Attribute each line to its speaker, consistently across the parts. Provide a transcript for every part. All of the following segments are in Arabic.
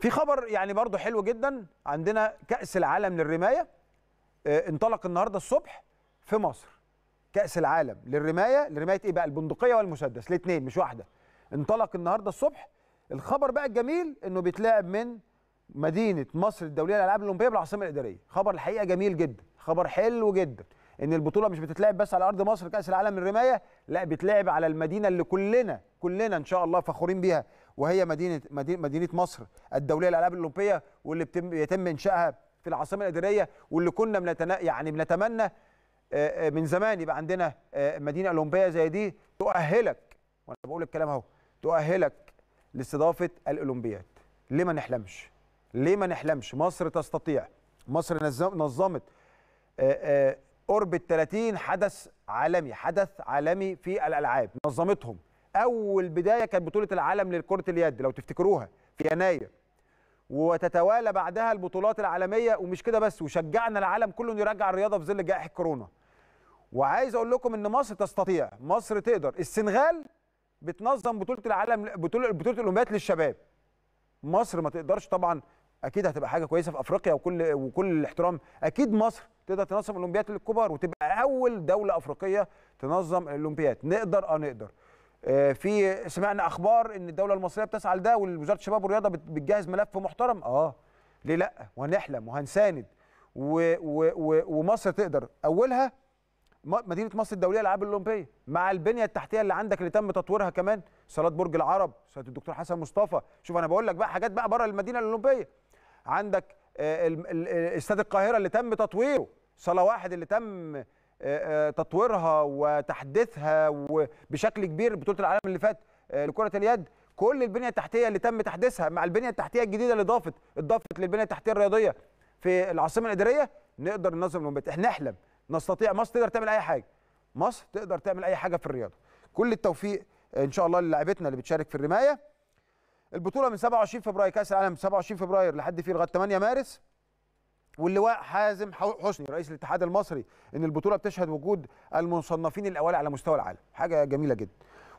Speaker 1: في خبر يعني برضه حلو جدا عندنا كأس العالم للرماية آه، انطلق النهارده الصبح في مصر كأس العالم للرماية لرماية ايه بقى البندقية والمسدس الاثنين مش واحدة انطلق النهارده الصبح الخبر بقى الجميل انه بيتلعب من مدينة مصر الدولية للألعاب الأولمبية بالعاصمة الإدارية خبر الحقيقة جميل جدا خبر حلو جدا ان البطوله مش بتتلعب بس على ارض مصر كاس العالم للرمايه لا بتلعب على المدينه اللي كلنا كلنا ان شاء الله فخورين بيها وهي مدينه مدينه مصر الدوليه للالعاب الاولمبيه واللي بيتم انشائها في العاصمه الاداريه واللي كنا بنتنا يعني بنتمنى آه، آه، من زمان يبقى عندنا آه، مدينه اولمبيه زي دي تؤهلك وانا بقول الكلام اهو تؤهلك لاستضافه الاولمبياد ليه ما نحلمش ليه ما نحلمش مصر تستطيع مصر نظمت قرب 30 حدث عالمي حدث عالمي في الالعاب نظمتهم اول بدايه كانت بطوله العالم لكره اليد لو تفتكروها في يناير وتتوالى بعدها البطولات العالميه ومش كده بس وشجعنا العالم كله انه يرجع الرياضه في ظل جائحه كورونا وعايز اقول لكم ان مصر تستطيع مصر تقدر السنغال بتنظم بطوله العالم بطوله بطوله للشباب مصر ما تقدرش طبعا اكيد هتبقى حاجه كويسه في افريقيا وكل وكل الاحترام اكيد مصر تقدر تنظم الاولمبيات للكبار وتبقى اول دوله افريقيه تنظم الاولمبيات نقدر اه نقدر آه، في سمعنا اخبار ان الدوله المصريه بتسعى لده ووزاره الشباب والرياضه بتجهز ملف محترم اه ليه لا وهنحلم وهنساند و و و ومصر تقدر اولها مدينه مصر الدوليه للالعاب الاولمبيه مع البنيه التحتيه اللي عندك اللي تم تطويرها كمان صالات برج العرب صاله الدكتور حسن مصطفى شوف انا بقول لك بقى حاجات بقى بره المدينه الاولمبيه عندك آه، استاد القاهره اللي تم تطويره صاله واحد اللي تم آه، آه، تطويرها وتحديثها بشكل كبير بطوله العالم اللي فات آه، لكره اليد كل البنيه التحتيه اللي تم تحديثها مع البنيه التحتيه الجديده اللي ضافت اتضافت للبنيه التحتيه الرياضيه في العاصمه الاداريه نقدر ننظم المباريات احنا نحلم نستطيع مصر تقدر تعمل اي حاجه مصر تقدر تعمل اي حاجه في الرياضه كل التوفيق ان شاء الله للاعبتنا اللي بتشارك في الرمايه البطوله من 27 فبراير كاس العالم 27 فبراير لحد فيه لغايه 8 مارس واللواء حازم حسني رئيس الاتحاد المصري ان البطوله بتشهد وجود المصنفين الاوائل على مستوى العالم حاجه جميله جدا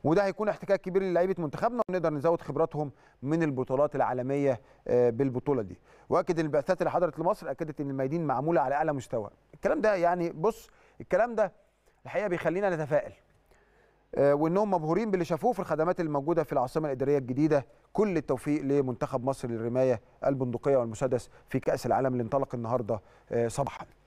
Speaker 1: وده هيكون احتكاك كبير للعيبه منتخبنا ونقدر نزود خبراتهم من البطولات العالميه آه، بالبطوله دي واكد البعثات اللي حضرت لمصر اكدت ان الميادين معموله على اعلى مستوى الكلام ده يعني بص الكلام ده الحقيقه بيخلينا نتفائل آه، وانهم مبهورين باللي شافوه في الخدمات الموجوده في العاصمه الاداريه الجديده كل التوفيق لمنتخب مصر للرمايه البندقيه والمسدس في كاس العالم اللي انطلق النهارده آه، صباحا